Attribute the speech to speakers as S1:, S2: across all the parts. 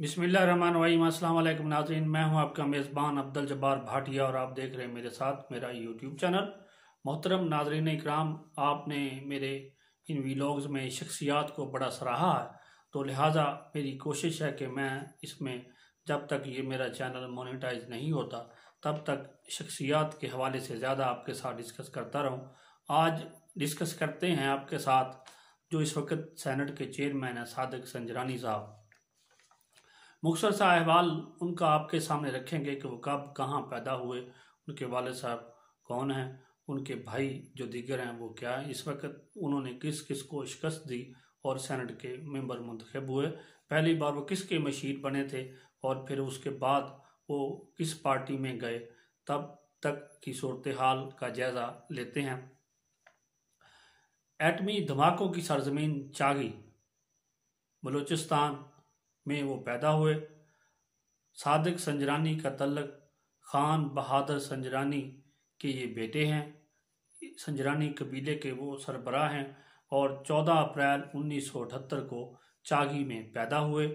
S1: वही अल्लाम नाजरीन मैं हूं आपका मेज़बान अब्दुल जब्बार भाटिया और आप देख रहे हैं मेरे साथ मेरा यूट्यूब चैनल मोहतरम नाजरीन इकराम आपने मेरे इन वीलॉग्स में शख्सियात को बड़ा सराहा है तो लिहाजा मेरी कोशिश है कि मैं इसमें जब तक ये मेरा चैनल मोनिटाइज नहीं होता तब तक शख्सियात के हवाले से ज़्यादा आपके साथ डिस्कस करता रहूँ आज डिस्कस करते हैं आपके साथ जो इस वक्त सैनट के चेयरमैन हैं सदक संजरानी साहब मुख्तर सा अहवाल उनका आपके सामने रखेंगे कि वो कब कहाँ पैदा हुए उनके वाले साहब कौन हैं उनके भाई जो दिगर हैं वो क्या है इस वक्त उन्होंने किस किस को शिकस्त दी और सेनेट के मेंबर मंतखब हुए पहली बार वो किसके मशीर बने थे और फिर उसके बाद वो किस पार्टी में गए तब तक की सूरत हाल का जायज़ा लेते हैं एटमी धमाकों की सरजमीन चागी बलूचिस्तान में वो पैदा हुए सादक संजरानी का तल्लक खान बहादुर संजरानी के ये बेटे हैं संजरानी कबीले के वो सरबरा हैं और 14 अप्रैल उन्नीस को चागी में पैदा हुए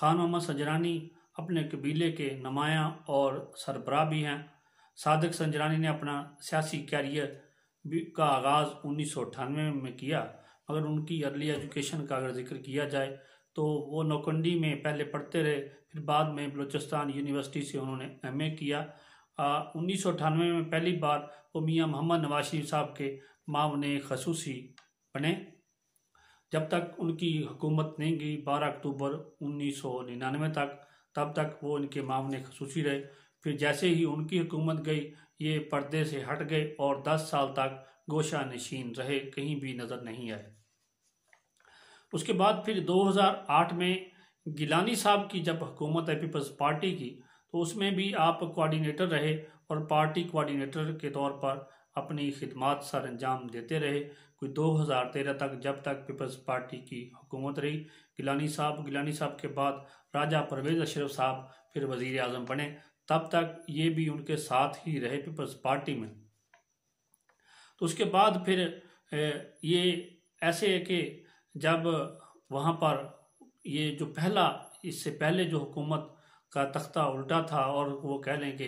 S1: खान मोहम्मद संजरानी अपने कबीले के नमाया और सरबरा भी हैं सादक संजरानी ने अपना सियासी कैरियर का आगाज़ उन्नीस में किया मगर उनकी अर्ली एजुकेशन का अगर जिक्र किया जाए तो वो नौकंडी में पहले पढ़ते रहे फिर बाद में बलूचिस्तान यूनिवर्सिटी से उन्होंने ए किया उन्नीस में पहली बार वो मियाँ मोहम्मद नवाज शरीफ साहब के मामने खसूसी बने जब तक उनकी हुकूमत नहीं गई 12 अक्टूबर उन्नीस तक तब तक वो इनके मामने खसूसी रहे फिर जैसे ही उनकी हुकूमत गई ये पर्दे से हट गए और 10 साल तक गोशा नशीन रहे कहीं भी नज़र नहीं आए उसके बाद फिर 2008 में गिलानी साहब की जब हुकूमत है पीपल्स पार्टी की तो उसमें भी आप कोऑर्डिनेटर रहे और पार्टी कोऑर्डिनेटर के तौर पर अपनी खिदमत सर अंजाम देते रहे कोई 2013 तक जब तक पीपल्स पार्टी की हुकूमत रही गिलानी साहब गिलानी साहब के बाद राजा परवेज़ अशरफ साहब फिर वज़ी अजम बने तब तक ये भी उनके साथ ही रहे पीपल्स पार्टी में तो उसके बाद फिर ये ऐसे है कि जब वहाँ पर ये जो पहला इससे पहले जो हुकूमत का तख्ता उल्टा था और वो कह लें कि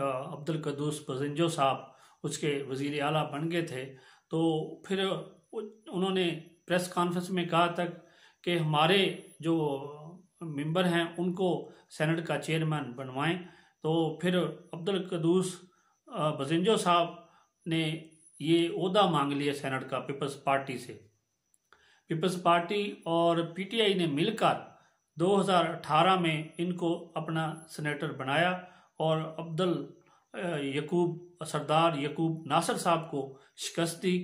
S1: अब्दुल कदूस बजेंजो साहब उसके वज़ी अला बन गए थे तो फिर उन्होंने प्रेस कॉन्फ्रेंस में कहा तक कि हमारे जो मेंबर हैं उनको सेनेट का चेयरमैन बनवाएं तो फिर अब्दुल कदूस बजेंजो साहब ने ये अहदा मांग लिया सेनेट का पीपल्स पार्टी से पीपल्स पार्टी और पीटीआई ने मिलकर 2018 में इनको अपना सेनेटर बनाया और अब्दुल यकूब सरदार यकूब नासर साहब को शिकस्त दी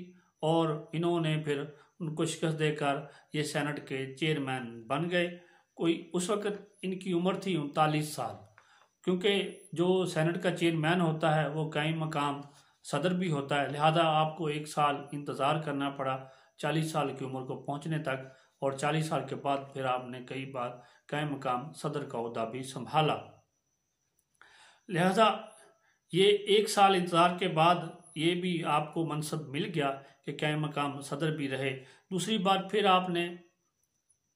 S1: और इन्होंने फिर उनको शिकस्त देकर ये सेनेट के चेयरमैन बन गए कोई उस वक़्त इनकी उम्र थी उनतालीस साल क्योंकि जो सेनेट का चेयरमैन होता है वो कई मकाम सदर भी होता है लिहाजा आपको एक साल इंतज़ार करना पड़ा 40 साल की उम्र को पहुंचने तक और 40 साल के बाद फिर आपने कई बार कई मकाम सदर का अहदा भी संभाला लिहाजा ये एक साल इंतज़ार के बाद ये भी आपको मनसब मिल गया कि कई मकाम सदर भी रहे दूसरी बात फिर आपने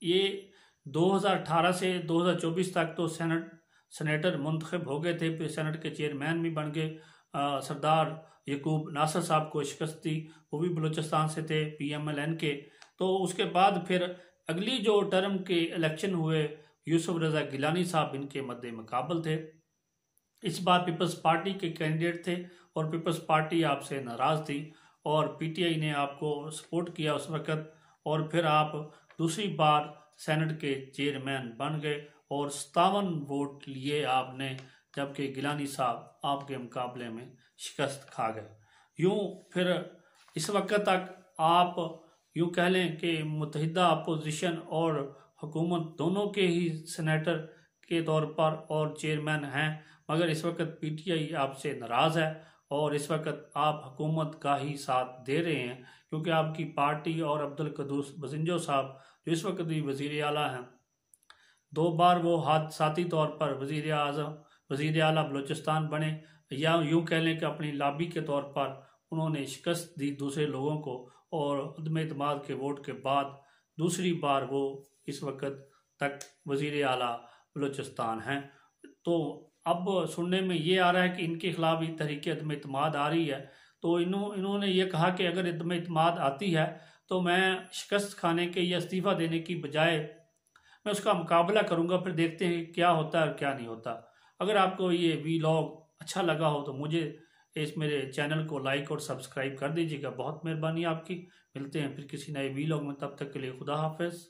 S1: ये 2018 से 2024 तक तो सेनेट सनेटर मुंतखब हो गए थे फिर सेनेट के चेयरमैन भी बन गए सरदार यकूब नासर साहब को शिकस्त दी वो भी बलूचिस्तान से थे पी एम एल एन के तो उसके बाद फिर अगली जो टर्म के इलेक्शन हुए यूसुफ रजा गिलानी साहब इनके मद्द मुकाबल थे इस बार पीपल्स पार्टी के कैंडिडेट थे और पीपल्स पार्टी आपसे नाराज़ थी और पीटीआई ने आपको सपोर्ट किया उस वक़्त और फिर आप दूसरी बार सेनेट के चेयरमैन बन गए और सतावन वोट लिए आपने जबकि गिलानी साहब आपके मुकाबले में शिकस्त खा गए यूँ फिर इस वक्त तक आप यूं कह लें कि मुतहदा अपोजिशन और हुकूमत दोनों के ही सेनेटर के तौर पर और चेयरमैन हैं मगर इस वक्त पी टी आई आपसे नाराज़ है और इस वक्त आप हुकूमत का ही साथ दे रहे हैं क्योंकि आपकी पार्टी और अब्दुल कदूस बसिंजो साहब जो इस वक्त भी वजीर अला हैं दो बार वो हाथ साथी तौर पर वजीर अजम वज़ी अला बलोचिस्तान बने या यूँ कह लें कि अपनी लाबी के तौर पर उन्होंने शिकस्त दी दूसरे लोगों को और अदम अतम के वोट के बाद दूसरी बार वो इस वक्त तक वज़ी अला बलोचिस्तान हैं तो अब सुनने में ये आ रहा है कि इनके खिलाफ ये तरीके अदम अतमाद आ रही है तो इन्हों इन्होंने ये कहा कि अगर अदम अतमाद आती है तो मैं शिकस्त खाने के या इस्तीफ़ा देने की बजाय मैं उसका मुकाबला करूँगा फिर देखते हैं क्या होता है और क्या नहीं होता अगर आपको ये वी अच्छा लगा हो तो मुझे इस मेरे चैनल को लाइक और सब्सक्राइब कर दीजिएगा बहुत मेहरबानी आपकी मिलते हैं फिर किसी नए वी में तब तक के लिए खुदा हाफिज़